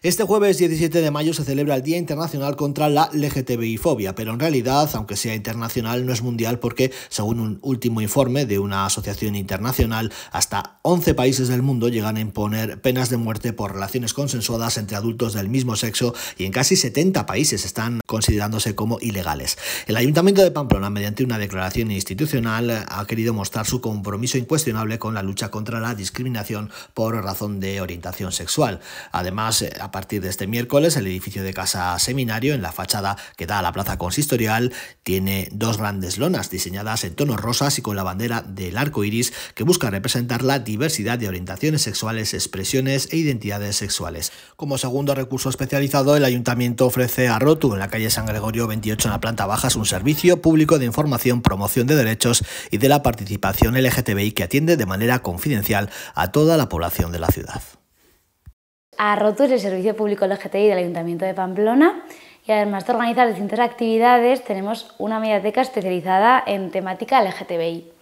Este jueves 17 de mayo se celebra el Día Internacional contra la LGTBI-fobia, pero en realidad, aunque sea internacional, no es mundial porque, según un último informe de una asociación internacional, hasta 11 países del mundo llegan a imponer penas de muerte por relaciones consensuadas entre adultos del mismo sexo y en casi 70 países están considerándose como ilegales. El Ayuntamiento de Pamplona, mediante una declaración institucional, ha querido mostrar su compromiso incuestionable con la lucha contra la discriminación por razón de orientación sexual. Además, a partir de este miércoles, el edificio de Casa Seminario, en la fachada que da a la plaza consistorial, tiene dos grandes lonas diseñadas en tonos rosas y con la bandera del arco iris que busca representar la diversidad de orientaciones sexuales, expresiones e identidades sexuales. Como segundo recurso especializado, el ayuntamiento ofrece a Rotu, en la calle San Gregorio 28, en la planta baja, un servicio público de información, promoción de derechos y de la participación LGTBI que atiende de manera confidencial a toda la población de la ciudad a Rotus, el Servicio Público LGTBI del Ayuntamiento de Pamplona. Y además de organizar distintas actividades, tenemos una mediateca especializada en temática LGTBI.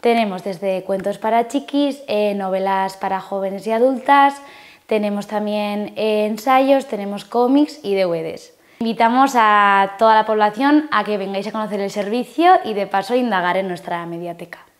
Tenemos desde cuentos para chiquis, eh, novelas para jóvenes y adultas, tenemos también eh, ensayos, tenemos cómics y DVDs. Invitamos a toda la población a que vengáis a conocer el servicio y de paso a indagar en nuestra mediateca.